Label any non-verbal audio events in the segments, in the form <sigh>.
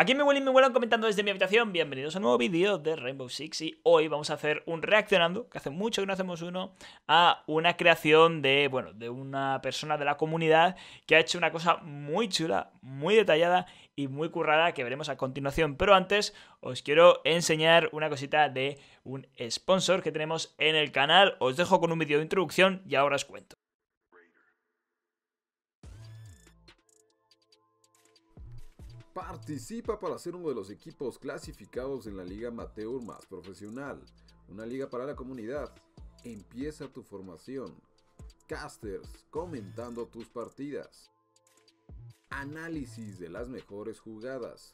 Aquí me y me vuelan comentando desde mi habitación. Bienvenidos a un nuevo vídeo de Rainbow Six y hoy vamos a hacer un reaccionando, que hace mucho que no hacemos uno, a una creación de, bueno, de una persona de la comunidad que ha hecho una cosa muy chula, muy detallada y muy currada que veremos a continuación. Pero antes os quiero enseñar una cosita de un sponsor que tenemos en el canal. Os dejo con un vídeo de introducción y ahora os cuento. participa para ser uno de los equipos clasificados en la Liga Amateur más profesional, una liga para la comunidad. Empieza tu formación. Casters comentando tus partidas. Análisis de las mejores jugadas.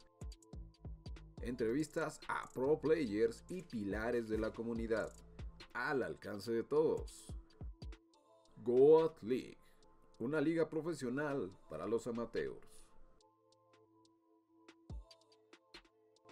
Entrevistas a pro players y pilares de la comunidad. Al alcance de todos. Goat League, una liga profesional para los amateurs.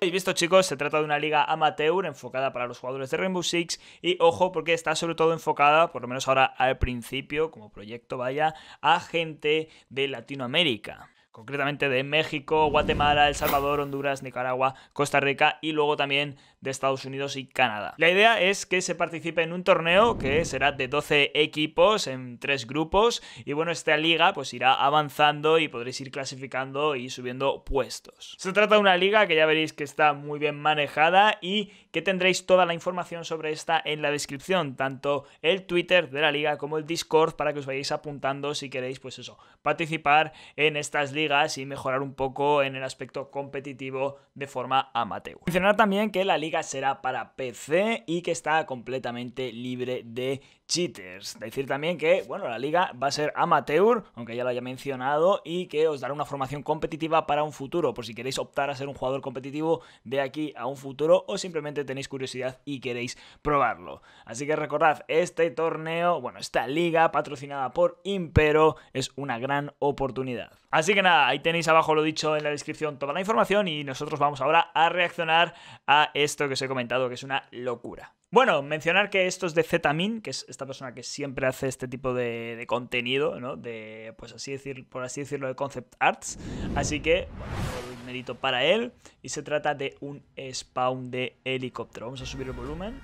habéis visto chicos, se trata de una liga amateur enfocada para los jugadores de Rainbow Six y ojo porque está sobre todo enfocada, por lo menos ahora al principio, como proyecto vaya, a gente de Latinoamérica concretamente de México, Guatemala, El Salvador, Honduras, Nicaragua, Costa Rica y luego también de Estados Unidos y Canadá. La idea es que se participe en un torneo que será de 12 equipos en tres grupos y bueno, esta liga pues irá avanzando y podréis ir clasificando y subiendo puestos. Se trata de una liga que ya veréis que está muy bien manejada y que tendréis toda la información sobre esta en la descripción, tanto el Twitter de la liga como el Discord para que os vayáis apuntando si queréis pues eso, participar en estas ligas y mejorar un poco en el aspecto competitivo de forma amateur. Mencionar también que la liga será para PC y que está completamente libre de cheaters. Decir también que, bueno, la liga va a ser amateur, aunque ya lo haya mencionado, y que os dará una formación competitiva para un futuro, por si queréis optar a ser un jugador competitivo de aquí a un futuro o simplemente tenéis curiosidad y queréis probarlo. Así que recordad, este torneo, bueno, esta liga patrocinada por Impero es una gran oportunidad. Así que nada, ahí tenéis abajo lo dicho en la descripción toda la información y nosotros vamos ahora a reaccionar a este que os he comentado, que es una locura. Bueno, mencionar que esto es de Zetamin, que es esta persona que siempre hace este tipo de, contenido, ¿no? De, pues así decir, por así decirlo, de concept arts. Así que, bueno, un mérito para él. Y se trata de un spawn de helicóptero. Vamos a subir el volumen.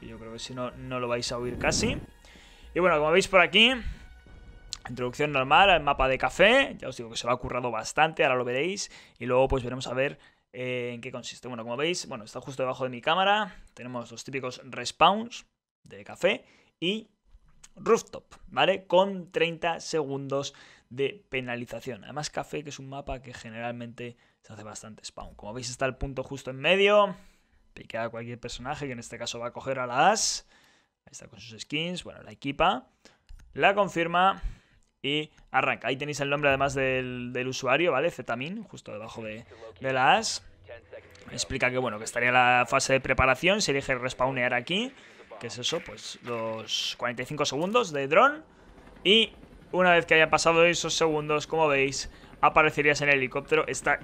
Que yo creo que si no, no lo vais a oír casi. Y bueno, como veis por aquí, introducción normal al mapa de café. Ya os digo que se lo ha currado bastante, ahora lo veréis. Y luego pues veremos a ver eh, ¿En qué consiste? Bueno, como veis, bueno, está justo debajo de mi cámara. Tenemos los típicos respawns de café y rooftop, ¿vale? Con 30 segundos de penalización. Además, café, que es un mapa que generalmente se hace bastante spawn. Como veis, está el punto justo en medio. pica a cualquier personaje, que en este caso va a coger a la As. Ahí está con sus skins. Bueno, la equipa. La confirma y arranca. Ahí tenéis el nombre además del, usuario, ¿vale? Zetamin, justo debajo de, la as. Explica que, bueno, que estaría la fase de preparación, se elige respawnear aquí, que es eso, pues los 45 segundos de dron Y una vez que haya pasado esos segundos, como veis, aparecerías en el helicóptero. Está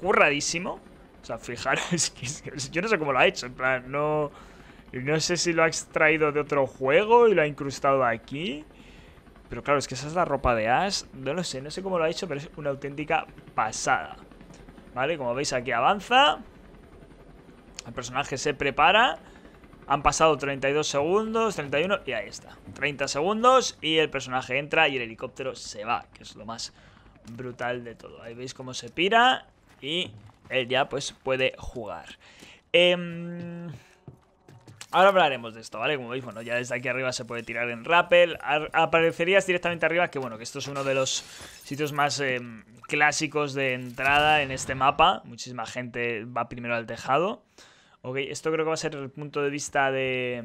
curradísimo. O sea, fijaros, <laughs> yo no sé cómo lo ha hecho, en plan, no... No sé si lo ha extraído de otro juego y lo ha incrustado aquí. Pero claro, es que esa es la ropa de Ash. No lo sé, no sé cómo lo ha hecho, pero es una auténtica pasada. ¿Vale? Como veis aquí avanza. El personaje se prepara. Han pasado 32 segundos, 31 y ahí está. 30 segundos y el personaje entra y el helicóptero se va, que es lo más brutal de todo. Ahí veis cómo se pira y él ya pues puede jugar. Eh... Ahora hablaremos de esto, ¿vale? Como veis, bueno, ya desde aquí arriba se puede tirar en rappel. Aparecerías directamente arriba, que bueno, que esto es uno de los sitios más em, clásicos de entrada en este mapa. Muchísima gente va primero al tejado. Ok, esto creo que va a ser el punto de vista de...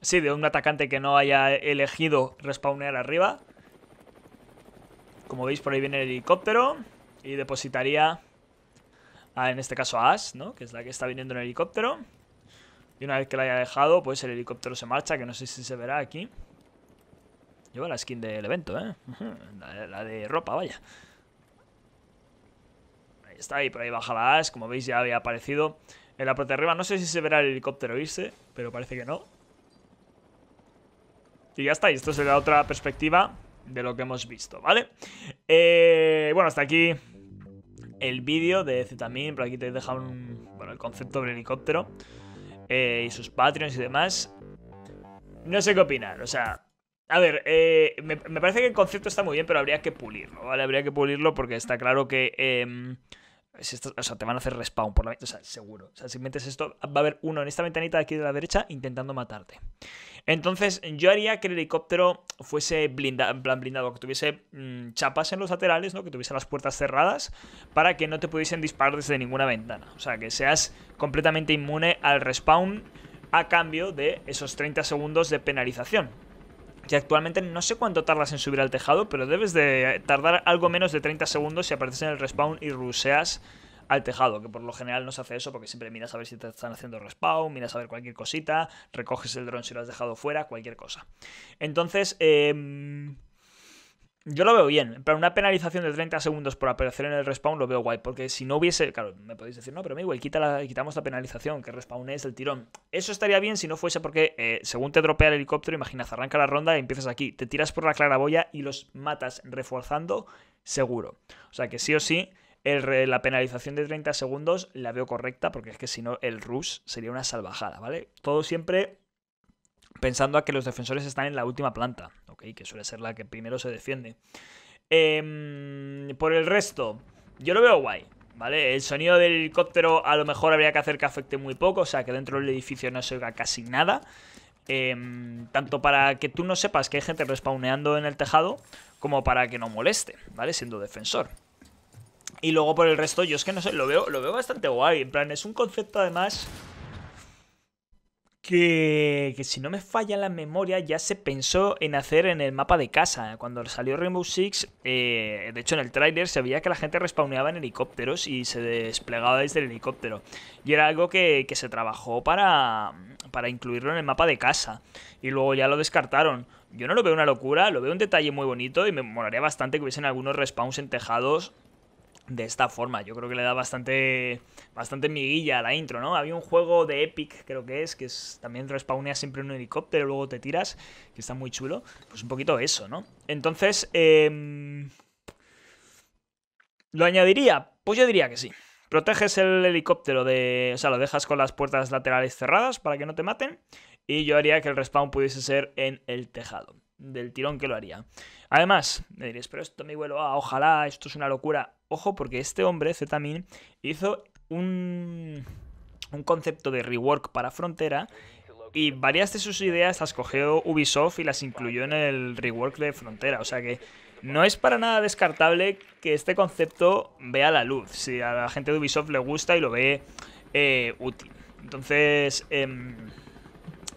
Sí, de un atacante que no haya elegido respawnear arriba. Como veis, por ahí viene el helicóptero. Y depositaría, en este caso, a Ash, ¿no? Que es la que está viniendo en el helicóptero una vez que la haya dejado, pues el helicóptero se marcha, que no sé si se verá aquí. Lleva la skin del evento, ¿eh? La de, ropa, vaya. Ahí está, y por ahí baja la Como veis ya había aparecido en la parte de arriba. No sé si se verá el helicóptero irse, pero parece que no. Y ya está, y esto es la otra perspectiva de lo que hemos visto, ¿vale? Eh, bueno, hasta aquí el vídeo de Zetamin. Por aquí te he dejado bueno, el concepto del helicóptero. Eh, y sus Patreons y demás. No sé qué opinar, o sea. A ver, eh, me, parece que el concepto está muy bien, pero habría que pulirlo, ¿vale? Habría que pulirlo porque está claro que. Em, o sea, te van a hacer respawn por la o sea, seguro. O sea, si metes esto, va a haber uno en esta ventanita de aquí de la derecha intentando matarte. Entonces, yo haría que el helicóptero fuese blindado, que tuviese mm, chapas en los laterales, ¿no? Que tuviese las puertas cerradas para que no te pudiesen disparar desde ninguna ventana. O sea, que seas completamente inmune al respawn a cambio de esos 30 segundos de penalización. Que actualmente no sé cuánto tardas en subir al tejado, pero debes de tardar algo menos de 30 segundos si apareces en el respawn y ruseas al tejado, que por lo general no se hace eso porque siempre miras a ver si te están haciendo respawn, miras a ver cualquier cosita, recoges el dron si lo has dejado fuera, cualquier cosa. Entonces, eh, yo lo veo bien, pero una penalización de 30 segundos por aparecer en el respawn lo veo guay, porque si no hubiese, claro, me podéis decir, no, pero me igual quita quitamos la penalización, que respawn es el tirón. Eso estaría bien si no fuese porque eh, según te dropea el helicóptero, imaginas, arranca la ronda y empiezas aquí, te tiras por la claraboya y los matas reforzando seguro. O sea que sí o sí, la penalización de 30 segundos la veo correcta, porque es que si no, el rush sería una salvajada, ¿vale? Todo siempre pensando a que los defensores están en la última planta, ¿ok? que suele ser la que primero se defiende. Em, por el resto, yo lo veo guay. ¿Vale? El sonido del helicóptero a lo mejor habría que hacer que afecte muy poco, o sea, que dentro del edificio no se oiga casi nada. Em, tanto para que tú no sepas que hay gente respawneando en el tejado, como para que no moleste, ¿vale? Siendo defensor. Y luego por el resto, yo es que no sé, lo veo, lo veo bastante guay. En plan, es un concepto además que, si no me falla la memoria, ya se pensó en hacer en el mapa de casa. Cuando salió Rainbow Six, eh, de hecho en el tráiler se veía que la gente respawneaba en helicópteros y se desplegaba desde el helicóptero. Y era algo que, que se trabajó para, para incluirlo en el mapa de casa. Y luego ya lo descartaron. Yo no lo veo una locura, lo veo un detalle muy bonito y me molaría bastante que hubiesen algunos respawns en tejados de esta forma. Yo creo que le da bastante, bastante miguilla a la intro, ¿no? Había un juego de Epic, creo que es, que es, también respawneas siempre un helicóptero, luego te tiras, que está muy chulo. Pues un poquito eso, ¿no? Entonces, em, ¿lo añadiría? Pues yo diría que sí. Proteges el helicóptero de... O sea, lo dejas con las puertas laterales cerradas para que no te maten. Y yo haría que el respawn pudiese ser en el tejado. Del tirón que lo haría. Además, me diréis, pero esto me vuelo a, ojalá, esto es una locura. Ojo, porque este hombre, Zetamin, este hizo un, concepto de rework para Frontera y varias de sus ideas las cogió Ubisoft y las incluyó en el rework de Frontera. O sea que no es para nada descartable que este concepto vea la luz, si a la gente de Ubisoft le gusta y lo ve eh, útil. Entonces, em,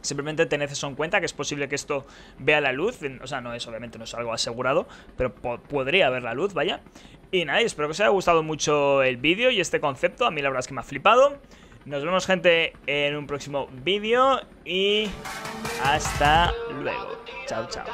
simplemente tened eso en cuenta, que es posible que esto vea la luz, o sea, no es, obviamente no es algo asegurado, pero podría ver la luz, vaya. Y nada, espero que os haya gustado mucho el vídeo y este concepto. A mí la verdad es que me ha flipado. Nos vemos, gente, en un próximo vídeo. Y hasta luego. Chao, chao.